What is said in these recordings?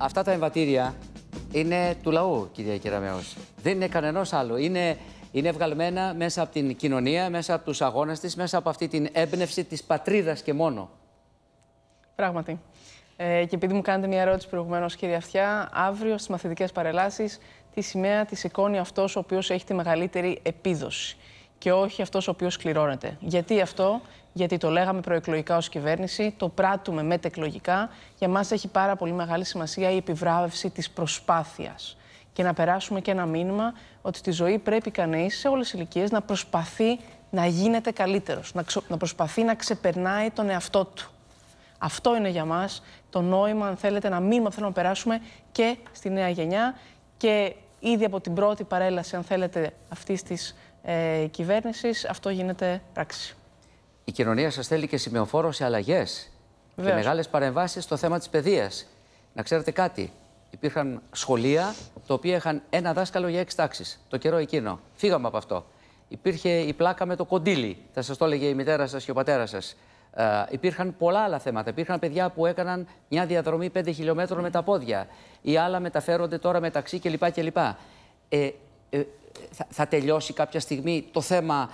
Αυτά τα εμβατήρια είναι του λαού, κυρία Κεραμέο. Δεν είναι κανενός άλλο. Είναι, είναι βγαλμένα μέσα από την κοινωνία, μέσα από τους αγώνες της, μέσα από αυτή την έμπνευση της πατρίδας και μόνο. Πράγματι. Ε, και επειδή μου κάνετε μια ερώτηση προηγουμένως, κύριε Αυτιά, αύριο στις μαθητικές παρελάσεις, τι σημαία της εικόνη αυτός ο οποίος έχει τη μεγαλύτερη επίδοση και όχι αυτός ο οποίος κληρώνεται. Γιατί αυτό, γιατί το λέγαμε προεκλογικά ως κυβέρνηση, το πράττουμε μετεκλογικά. Για μας έχει πάρα πολύ μεγάλη σημασία η επιβράβευση της προσπάθειας. Και να περάσουμε και ένα μήνυμα ότι στη ζωή πρέπει κανείς σε όλες τις ηλικίες να προσπαθεί να γίνεται καλύτερος, να, να προσπαθεί να ξεπερνάει τον εαυτό του. Αυτό είναι για μας το νόημα, αν θέλετε, ένα μήνυμα που θέλουμε να περάσουμε και στη νέα γενιά. Και ήδη από την πρώτη παρέλαση, αν θέλετε, αυτής της ε, κυβέρνησης, αυτό γίνεται πράξη. Η κοινωνία σας θέλει και σημειοφόρο σε αλλαγές και μεγάλες παρεμβάσεις στο θέμα της παιδείας. Να ξέρετε κάτι, υπήρχαν σχολεία τα οποία είχαν ένα δάσκαλο για έξι τάξεις το καιρό εκείνο. Φύγαμε από αυτό. Υπήρχε η πλάκα με το κοντήλι, θα σας το έλεγε η μητέρα σας και ο πατέρας. σας. Ε, υπήρχαν πολλά άλλα θέματα. Υπήρχαν παιδιά που έκαναν μια διαδρομή 5 χιλιόμετρων με τα πόδια. Οι άλλα μεταφέρονται τώρα μεταξύ κλπ. κλπ. Ε, ε, θα, θα τελειώσει κάποια στιγμή το θέμα.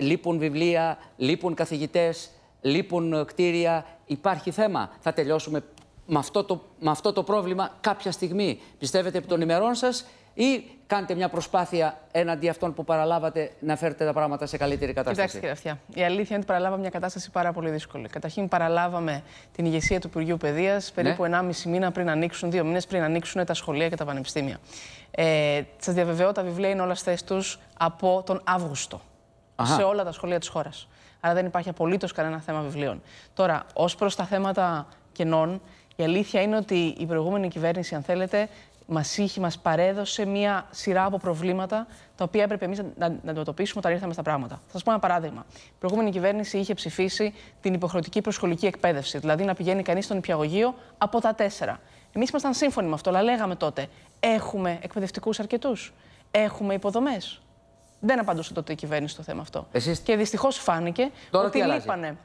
Λείπουν βιβλία, λείπουν καθηγητές, λείπουν ε, κτίρια. Υπάρχει θέμα. Θα τελειώσουμε με αυτό το, με αυτό το πρόβλημα κάποια στιγμή. Πιστεύετε από των ημερών σας ή κάντε μια προσπάθεια έναντι αυτών που παραλάβατε να φέρετε τα πράγματα σε καλύτερη κατάσταση. Κοιτάξτε, κύριε Αυτιά. Η αλήθεια είναι ότι παραλάβαμε μια κατάσταση πάρα πολύ δύσκολη. Καταρχήν, παραλάβαμε την ηγεσία του Υπουργείου Παιδείας ναι. περίπου ναι. 1,5 μήνα πριν ανοίξουν, δύο μήνες πριν ανοίξουν τα σχολεία και τα πανεπιστήμια. Ε, Σας διαβεβαιώ, τα βιβλία είναι όλα θέσεις τους από τον Αύγουστο. Αχα. Σε όλα τα σχολεία της χώρας. Άρα δεν υπάρχει απολύτως κανένα θέμα βιβλίων. Τώρα, ως προς τα θέματα κενών, η αλήθεια είναι ότι η προηγούμενη κυβέρνηση, αν θέλετε, μας είχε, μας παρέδωσε μία σειρά από προβλήματα τα οποία έπρεπε εμείς να, αντιμετωπίσουμε όταν ήρθαμε στα πράγματα. Θα σας πω ένα παράδειγμα. Η προηγούμενη κυβέρνηση είχε ψηφίσει την υποχρεωτική προσχολική εκπαίδευση, δηλαδή να πηγαίνει κανείς στον υπηαγωγείο από τα τέσσερα. Εμείς ήμασταν σύμφωνοι με αυτό, αλλά λέγαμε τότε, έχουμε εκπαιδευτικούς αρκετούς, έχουμε υποδομές. Δεν απαντούσε τότε η κυβέρνηση στο θέμα αυτό. Εσείς... Και δυστυχώς φάνηκε τώρα ότι λείπανε.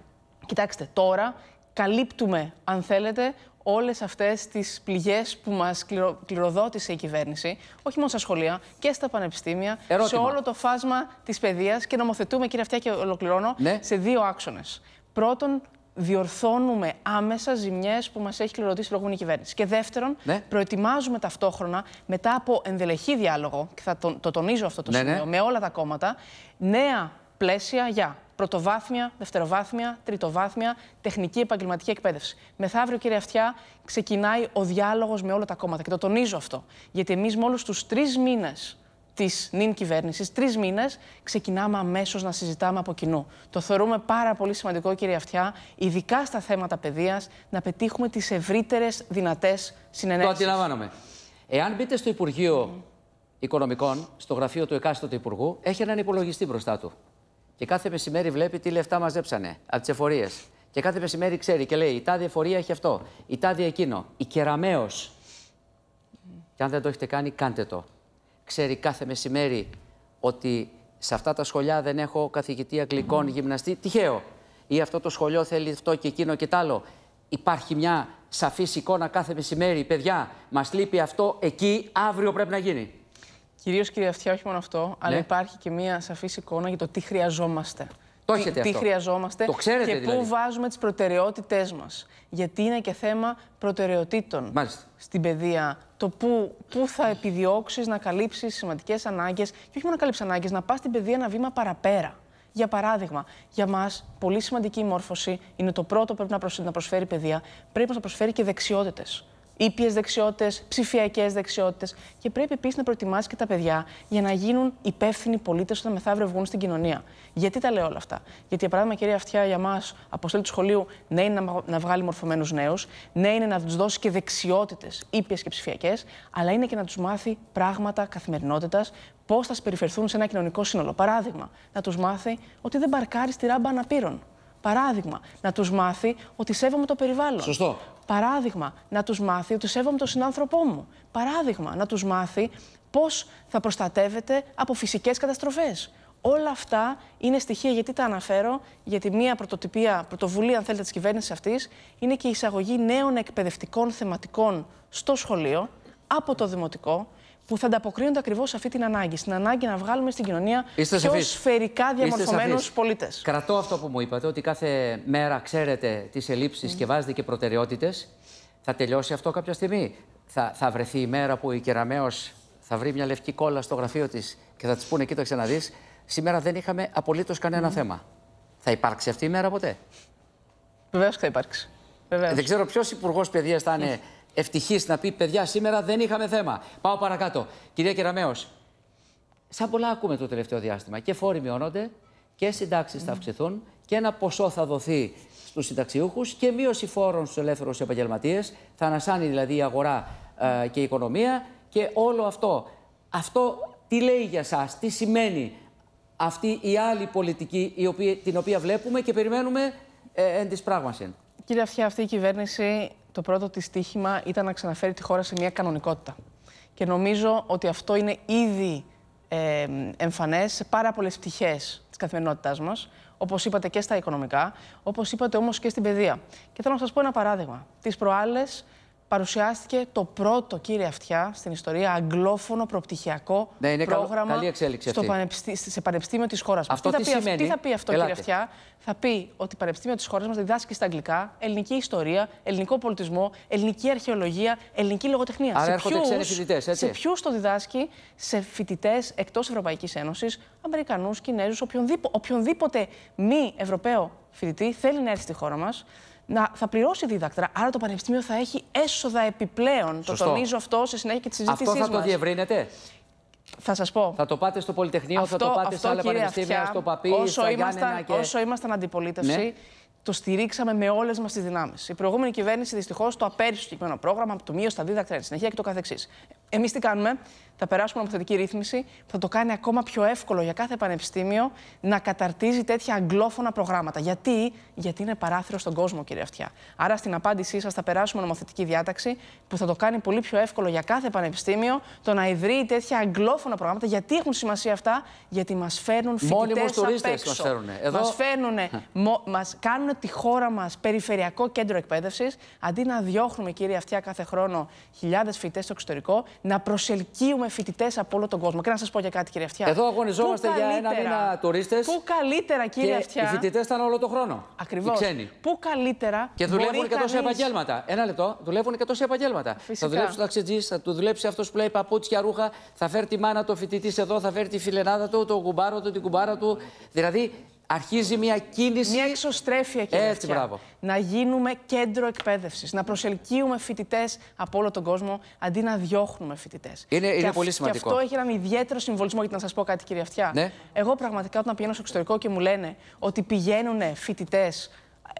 Κοιτάξτε, τώρα καλύπτουμε, αν θέλετε, όλες αυτές τις πληγές που μας κληροδότησε η κυβέρνηση, όχι μόνο στα σχολεία και στα πανεπιστήμια, σε όλο το φάσμα της παιδείας και νομοθετούμε, κύριε Αυτιά, και ολοκληρώνω, ναι. σε δύο άξονες. Πρώτον, διορθώνουμε άμεσα ζημιές που μας έχει κληροδοτήσει η προηγούμενη κυβέρνηση. Και δεύτερον, ναι. προετοιμάζουμε ταυτόχρονα μετά από ενδελεχή διάλογο, και θα το, τονίζω αυτό το ναι, σημείο, με όλα τα κόμματα, νέα πλαίσια για πρωτοβάθμια, δευτεροβάθμια, τριτοβάθμια, τεχνική επαγγελματική εκπαίδευση. Μεθαύριο, κύριε Αυτιά, ξεκινάει ο διάλογος με όλα τα κόμματα. Και το τονίζω αυτό. Γιατί εμείς όλους τους τρεις μήνες της νυν κυβέρνησης, τρεις μήνες, ξεκινάμε αμέσως να συζητάμε από κοινού. Το θεωρούμε πάρα πολύ σημαντικό, κύριε Αυτιά, ειδικά στα θέματα παιδείας, να πετύχουμε τις ευρύτερες δυνατές συνενέσει. Το αντιλαμβάνομαι. Εάν μπείτε στο Υπουργείο mm. Οικονομικών, στο γραφείο του εκάστοτε Υπουργού, έχει έναν υπολογιστή μπροστά του. Και κάθε μεσημέρι βλέπει τι λεφτά μαζέψανε από τις εφορίες. Και κάθε μεσημέρι ξέρει και λέει: Η τάδε εφορία έχει αυτό, η τάδε εκείνο. Η κεραμαίο. Και αν δεν το έχετε κάνει, κάντε το. Ξέρει κάθε μεσημέρι ότι σε αυτά τα σχολιά δεν έχω καθηγητή αγγλικών, γυμναστή. Τυχαίο. Ή αυτό το σχολείο θέλει αυτό και εκείνο και τ' άλλο. Υπάρχει μια σαφής εικόνα κάθε μεσημέρι. Παιδιά, μας λείπει αυτό εκεί, αύριο πρέπει να γίνει. Κυρίως κύριε Αυτιά, όχι μόνο αυτό, αλλά ναι. υπάρχει και μία σαφή εικόνα για το τι χρειαζόμαστε. Το έχετε τι, αυτό. τι χρειαζόμαστε το ξέρετε, και πού δηλαδή. βάζουμε τις προτεραιότητές μας. Γιατί είναι και θέμα προτεραιοτήτων Μάλιστα. στην παιδεία. Το πού, πού θα επιδιώξεις να καλύψεις σημαντικές ανάγκες. Και όχι μόνο να καλύψεις ανάγκες, να πας στην παιδεία ένα βήμα παραπέρα. Για παράδειγμα, για μας πολύ σημαντική η μόρφωση είναι το πρώτο που πρέπει να προσφέρει η παιδεία. Πρέπει να προσφέρει και δεξιότητες ήπιες δεξιότητες, ψηφιακές δεξιότητες. Και πρέπει επίσης να προετοιμάσεις και τα παιδιά για να γίνουν υπεύθυνοι πολίτες όταν μεθαύριο βγουν στην κοινωνία. Γιατί τα λέω όλα αυτά. Γιατί, για παράδειγμα, κυρία Αυτιά, για μας, αποστέλει του σχολείου, ναι, είναι να, βγάλει μορφωμένους νέους, ναι, είναι να τους δώσει και δεξιότητες ήπιες και ψηφιακές, αλλά είναι και να τους μάθει πράγματα καθημερινότητας, πώς θα συμπεριφερθούν σε ένα κοινωνικό σύνολο. Παράδειγμα, να τους μάθει ότι δεν παρκάρει τη ράμπα αναπήρων. Παράδειγμα, να τους μάθει ότι σέβομαι το περιβάλλον. Σωστό. Παράδειγμα, να τους μάθει ότι σέβομαι τον συνάνθρωπό μου. Παράδειγμα, να τους μάθει πώς θα προστατεύεται από φυσικές καταστροφές. Όλα αυτά είναι στοιχεία γιατί τα αναφέρω, γιατί μία πρωτοτυπία, πρωτοβουλία αν θέλετε της κυβέρνησης αυτής είναι και η εισαγωγή νέων εκπαιδευτικών θεματικών στο σχολείο, από το δημοτικό, που θα ανταποκρίνονται ακριβώς σε αυτή την ανάγκη. Στην ανάγκη να βγάλουμε στην κοινωνία Είστε πιο σαφείς. σφαιρικά διαμορφωμένου πολίτες. Κρατώ αυτό που μου είπατε, ότι κάθε μέρα ξέρετε τις ελλείψεις και βάζετε και προτεραιότητες. Θα τελειώσει αυτό κάποια στιγμή. Θα, θα βρεθεί η μέρα που η Κεραμαίο θα βρει μια λευκή κόλλα στο γραφείο της και θα της πούνε: Κοίταξε να δεις, σήμερα δεν είχαμε απολύτως κανένα θέμα. Θα υπάρξει αυτή η μέρα ποτέ. Βεβαίως θα υπάρξει. Ε, Βεβαίως. Δεν ξέρω ποιος υπουργός παιδείας θα είναι ευτυχής να πει: Παιδιά, σήμερα δεν είχαμε θέμα. Πάω παρακάτω. Κυρία Κεραμέο, σαν πολλά ακούμε το τελευταίο διάστημα. Και φόροι μειώνονται και συντάξεις θα αυξηθούν και ένα ποσό θα δοθεί στους συνταξιούχους και μείωση φόρων στους ελεύθερους επαγγελματίες. Θα ανασάνει δηλαδή η αγορά ε, και η οικονομία και όλο αυτό. Αυτό τι λέει για εσά, τι σημαίνει αυτή η άλλη πολιτική η οποία, την οποία βλέπουμε και περιμένουμε ε, εν της πράγμαση. Κύριε Αυτιά, αυτή η κυβέρνηση το πρώτο της στίχημα ήταν να ξαναφέρει τη χώρα σε μια κανονικότητα. Και νομίζω ότι αυτό είναι ήδη ε, εμφανές σε πάρα πολλές πτυχές της καθημερινότητάς μας, όπως είπατε και στα οικονομικά, όπως είπατε όμως και στην παιδεία. Και θέλω να σας πω ένα παράδειγμα. τις προάλλες παρουσιάστηκε το πρώτο, κύριε Αυτιά, στην ιστορία αγγλόφωνο προπτυχιακό ναι, πρόγραμμα καλή στο πανεπιστή, σε πανεπιστήμιο της χώρας μας. Τι, τι, τι θα πει αυτό, Ελάτε. κύριε Αυτιά, θα πει ότι πανεπιστήμιο της χώρας μας διδάσκει στα αγγλικά, ελληνική ιστορία, ελληνικό πολιτισμό, ελληνική αρχαιολογία, ελληνική λογοτεχνία. Άρα σε ποιους, Σε ποιους το διδάσκει, σε φοιτητές εκτός Ευρωπαϊκής Ένωσης, Αμερικανούς, Κινέζους, οποιονδήποτε μη Ευρωπαίο φοιτητή θέλει να έρθει στη χώρα μας να, θα πληρώσει δίδακτρα. Άρα το Πανεπιστήμιο θα έχει έσοδα επιπλέον. Το τονίζω αυτό σε συνέχεια και τη συζήτησή μα. Αυτό θα το διευρύνετε. Θα σας πω. Θα το πάτε στο Πολυτεχνείο, θα το πάτε σε άλλα πανεπιστήμια, στο Παπί, όσο, στο και... όσο ήμασταν αντιπολίτευση, ναι το στηρίξαμε με όλες μας τις δυνάμεις. Η προηγούμενη κυβέρνηση δυστυχώς το απέρριψε το συγκεκριμένο πρόγραμμα, το μείωσε τα δίδακτρα, εν συνεχεία και το καθεξής. Εμείς τι κάνουμε, θα περάσουμε νομοθετική ρύθμιση που θα το κάνει ακόμα πιο εύκολο για κάθε πανεπιστήμιο να καταρτίζει τέτοια αγγλόφωνα προγράμματα. Γιατί, Γιατί είναι παράθυρο στον κόσμο, κύριε Αυτιά. Άρα στην απάντησή σας θα περάσουμε νομοθετική διάταξη που θα το κάνει πολύ πιο εύκολο για κάθε πανεπιστήμιο το να ιδρύει τέτοια αγγλόφωνα προγράμματα. Γιατί έχουν σημασία αυτά, Γιατί μας φέρνουν φοιτητές απ' Μα φέρνουν, εδώ... κάνουν τη χώρα μας περιφερειακό κέντρο εκπαίδευσης, αντί να διώχνουμε, κύριε Αυτιά, κάθε χρόνο χιλιάδες φοιτητές στο εξωτερικό, να προσελκύουμε φοιτητές από όλο τον κόσμο. Και να σας πω για κάτι, κύριε Αυτιά. Εδώ αγωνιζόμαστε για ένα μήνα τουρίστες. Πού καλύτερα, κύριε και Αυτιά. Οι φοιτητές ήταν όλο τον χρόνο. Ακριβώ. Πού καλύτερα. Και δουλεύουν και τόσα επαγγέλματα. Ένα λεπτό, δουλεύουν και τόσα επαγγέλματα. Φυσικά. Θα δουλέψει ο ταξιτζής, θα του δουλέψει αυτός που λέει παπούτσια ρούχα, θα φέρει τη μάνα το φοιτητής εδώ, θα φέρει τη φιλενάδα του, το κουμπάρο του, την κουμπάρα του. Δηλαδή αρχίζει μια κίνηση. Μια εξωστρέφεια κίνηση. Έτσι, μπράβο. Να γίνουμε κέντρο εκπαίδευσης. Να προσελκύουμε φοιτητές από όλο τον κόσμο αντί να διώχνουμε φοιτητές. Είναι, είναι πολύ σημαντικό. Και αυτό έχει έναν ιδιαίτερο συμβολισμό. Γιατί να σας πω κάτι, κύριε Αυτιά. Ναι. Εγώ πραγματικά όταν πηγαίνω στο εξωτερικό και μου λένε ότι πηγαίνουν φοιτητέ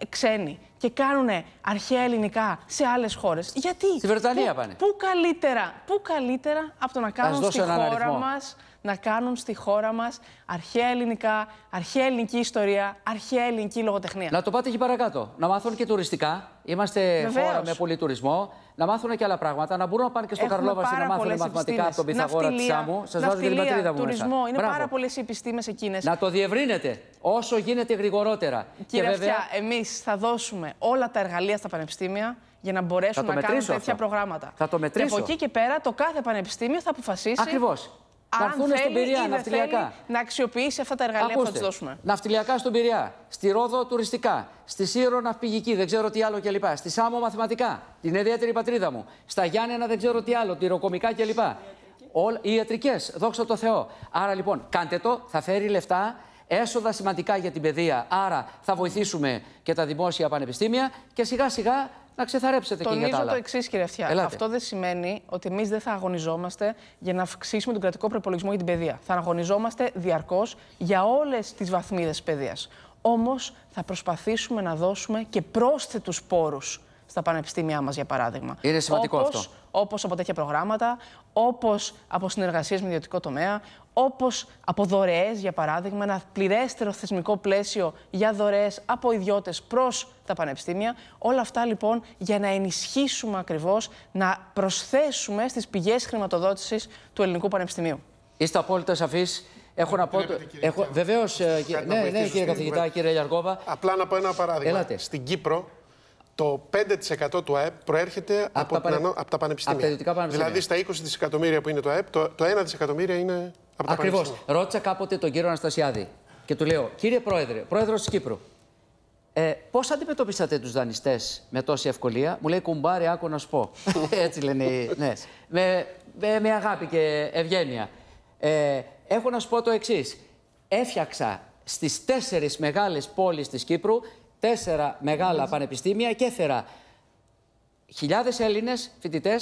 ε, ξένοι και κάνουν αρχαία ελληνικά σε άλλες χώρες. Γιατί. Στη Βρετανία πάνε. Πού καλύτερα, πού καλύτερα από το να κάνουν στη χώρα μας να κάνουν στη χώρα μας αρχαία ελληνικά, αρχαία ελληνική ιστορία, αρχαία ελληνική λογοτεχνία. Να το πάτε εκεί παρακάτω. Να μάθουν και τουριστικά. Είμαστε Βεβαίως. χώρα με πολύ τουρισμό. Να μάθουν και άλλα πράγματα. Να μπορούν να πάνε και στο Καρλόβαση να μάθουν μαθηματικά από τον Πιθαγόρα τη Σάμου. Σας βάζω και την πατρίδα μου. Τουρισμό. Είναι Μπράβο. πάρα πολλές οι επιστήμες εκείνες. Να το διευρύνετε όσο γίνεται γρηγορότερα. Κύριε και βέβαια... εμείς θα δώσουμε όλα τα εργαλεία στα πανεπιστήμια για να μπορέσουν να κάνουν τέτοια αυτό. προγράμματα. Θα το μετρήσω. Και από εκεί και πέρα το κάθε πανεπιστήμιο θα αποφασίσει Ακριβώς θα έρθουν στην δεν θέλει Να αξιοποιήσει αυτά τα εργαλεία Ακούστε, που θα τους δώσουμε. Ναυτιλιακά στον Πυριακά, στη Ρόδο τουριστικά, στη Σύρο ναυπηγική, δεν ξέρω τι άλλο κλπ. Στη Σάμο μαθηματικά, την ιδιαίτερη πατρίδα μου. Στα Γιάννενα δεν ξέρω τι άλλο, τυροκομικά κλπ. Όλ, οι ιατρικές, δόξα τω Θεώ. Άρα λοιπόν, κάντε το, θα φέρει λεφτά, έσοδα σημαντικά για την παιδεία. Άρα θα βοηθήσουμε και τα δημόσια πανεπιστήμια και σιγά σιγά να ξεθαρέψετε Τονίζω και για τα άλλα. το εξής, κύριε Αυτιά. Αυτό δεν σημαίνει ότι εμείς δεν θα αγωνιζόμαστε για να αυξήσουμε τον κρατικό προπολογισμό για την παιδεία. Θα αγωνιζόμαστε διαρκώς για όλες τις βαθμίδες παιδείας. Όμως θα προσπαθήσουμε να δώσουμε και πρόσθετους πόρους στα πανεπιστήμια μας, για παράδειγμα. Είναι σημαντικό αυτό. Όπως από τέτοια προγράμματα, όπως από συνεργασίες με ιδιωτικό τομέα, όπως από δωρεές, για παράδειγμα, ένα πληρέστερο θεσμικό πλαίσιο για δωρεές από ιδιώτες προς τα πανεπιστήμια. Όλα αυτά λοιπόν για να ενισχύσουμε ακριβώς, να προσθέσουμε στις πηγές χρηματοδότησης του Ελληνικού Πανεπιστημίου. Είστε απόλυτα σαφείς. Έχω να πω. Βεβαίως, ε, ναι, ναι, κύριε καθηγητά, κύριε Γιαργόβα. Απλά να πω ένα παράδειγμα. Στην Κύπρο, το 5% του ΑΕΠ προέρχεται από, τα, από τα πανεπιστήμια. Από τα Δηλαδή στα 20 δισεκατομμύρια που είναι το ΑΕΠ, το, 1 δισεκατομμύριο είναι από τα πανεπιστήμια. Ακριβώ. Ρώτησα κάποτε τον κύριο Αναστασιάδη και του λέω: Κύριε Πρόεδρε, πρόεδρος της Κύπρου, ε, Πώς αντιμετωπίσατε τους δανειστές με τόση ευκολία, μου λέει κουμπάρε άκου να σου πω. Έτσι λένε οι. Ναι. Με, με, αγάπη και ευγένεια. Ε, έχω να σου πω το εξής. Έφτιαξα στις τέσσερις μεγάλες πόλεις της Κύπρου τέσσερα μεγάλα πανεπιστήμια και έφερα χιλιάδες Έλληνες φοιτητές,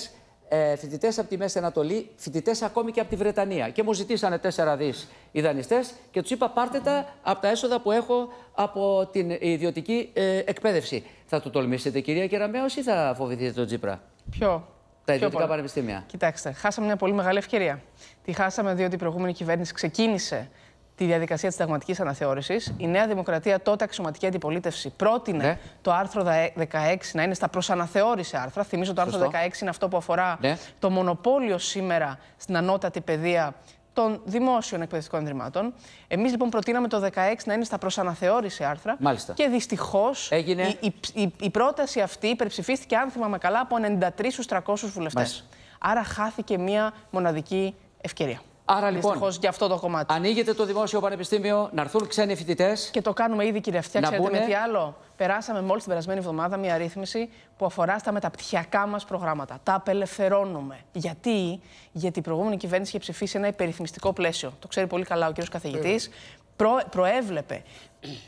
φοιτητέ από τη Μέση Ανατολή, φοιτητές ακόμη και από τη Βρετανία. Και μου ζητήσανε τέσσερα δις οι δανειστέ και τους είπα: Πάρτε τα από τα έσοδα που έχω από την ιδιωτική ε, εκπαίδευση. Θα το τολμήσετε, κυρία Κεραμέο, ή θα φοβηθείτε τον Τζίπρα. Ποιο. Τα ιδιωτικά πανεπιστήμια. Κοιτάξτε, χάσαμε μια πολύ μεγάλη ευκαιρία. Τη χάσαμε διότι η προηγούμενη κυβέρνηση ξεκίνησε τη διαδικασία της συνταγματικής αναθεώρησης. Η Νέα Δημοκρατία, τότε αξιωματική αντιπολίτευση, πρότεινε ναι. το άρθρο 16 να είναι στα προσαναθεώρηση άρθρα. Θυμίζω το άρθρο 16 είναι αυτό που αφορά ναι. το μονοπόλιο σήμερα στην ανώτατη παιδεία των δημόσιων εκπαιδευτικών ιδρυμάτων. Εμείς λοιπόν προτείναμε το 16 να είναι στα προσαναθεώρηση άρθρα. Μάλιστα. Και δυστυχώς η, η, η, πρόταση αυτή υπερψηφίστηκε, αν θυμάμαι καλά, από 93 στου 300 βουλευτέ. Άρα χάθηκε μία μοναδική ευκαιρία. Άρα λοιπόν, για αυτό το κομμάτι. ανοίγεται το Δημόσιο Πανεπιστήμιο, να έρθουν ξένοι φοιτητές. Και το κάνουμε ήδη, κύριε Αυτιά. Ξέρετε με τι άλλο. Περάσαμε μόλις την περασμένη εβδομάδα μια ρύθμιση που αφορά στα μεταπτυχιακά μας προγράμματα. Τα απελευθερώνουμε. Γιατί? Γιατί η προηγούμενη κυβέρνηση είχε ψηφίσει ένα υπερρυθμιστικό πλαίσιο. Το ξέρει πολύ καλά ο κύριος καθηγητής. προέβλεπε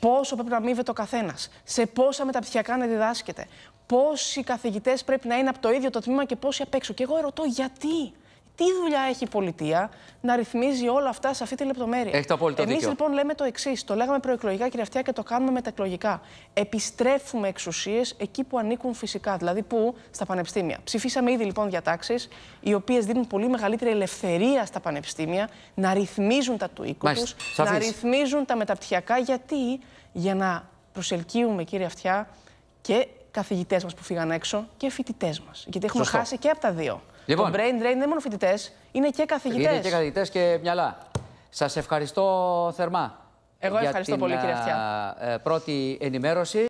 πόσο πρέπει να αμείβεται ο καθένας, σε πόσα μεταπτυχιακά να διδάσκεται, πόσοι καθηγητές πρέπει να είναι από το ίδιο το τμήμα και πόσοι απ' έξω. Και εγώ ρωτώ γιατί τι δουλειά έχει η πολιτεία να ρυθμίζει όλα αυτά σε αυτή τη λεπτομέρεια. Έχει το απόλυτο Εμείς λοιπόν λέμε το εξής. Το λέγαμε προεκλογικά, κύριε Αυτιά, και το κάνουμε μετακλογικά. Επιστρέφουμε εξουσίες εκεί που ανήκουν φυσικά, δηλαδή που στα πανεπιστήμια. Ψηφίσαμε ήδη λοιπόν διατάξεις, οι οποίες δίνουν πολύ μεγαλύτερη ελευθερία στα πανεπιστήμια να ρυθμίζουν τα του οίκου του, να ρυθμίζουν τα μεταπτυχιακά. Γιατί για να προσελκύουμε, κύριε Αυτιά, και καθηγητές μας που φύγαν έξω και φοιτητές μας. Γιατί έχουμε χάσει και από τα δύο. Λοιπόν, το brain drain δεν είναι μόνο φοιτητές, είναι και καθηγητές. Είναι και καθηγητές και μυαλά. Σας ευχαριστώ θερμά. Εγώ ευχαριστώ για την, πολύ, κύριε Αυτιά. Ε, πρώτη ενημέρωση.